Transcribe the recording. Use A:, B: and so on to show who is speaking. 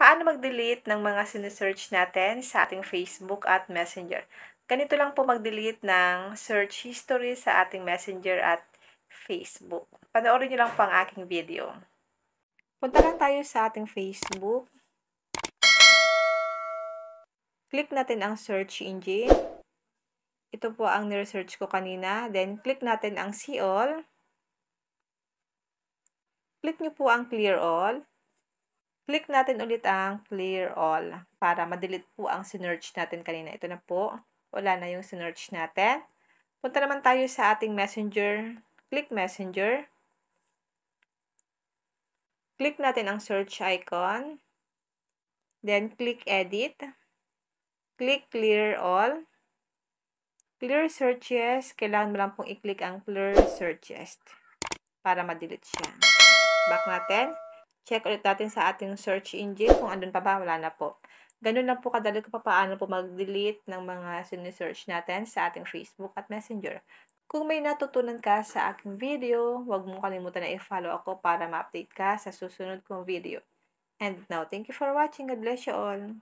A: Paano mag-delete ng mga sinesearch natin sa ating Facebook at Messenger? Ganito lang po mag-delete ng search history sa ating Messenger at Facebook. Panoorin nyo lang po ang aking video. Punta lang tayo sa ating Facebook. Click natin ang search engine. Ito po ang niresearch ko kanina. Then, click natin ang see all. Click nyo po ang clear all. Click natin ulit ang clear all para madelete po ang sinerge natin kanina. Ito na po. Wala na yung sinerge natin. Punta naman tayo sa ating messenger. Click messenger. Click natin ang search icon. Then, click edit. Click clear all. Clear searches. Kailangan mo lang pong i-click ang clear searches para ma-delete siya. Back natin. Check ulit natin sa ating search engine kung andun pa ba. Wala na po. Ganun lang po kadali kung paano po mag-delete ng mga sinisearch natin sa ating Facebook at Messenger. Kung may natutunan ka sa aking video, huwag mo kalimutan na i-follow ako para ma-update ka sa susunod kong video. And now, thank you for watching. God bless you all.